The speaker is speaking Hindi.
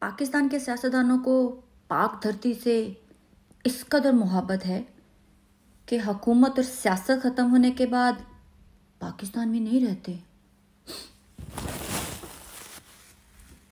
पाकिस्तान के सियासतदानों को पाक धरती से इस कदर मोहब्बत है कि हकूमत और सियासत ख़त्म होने के बाद पाकिस्तान में नहीं रहते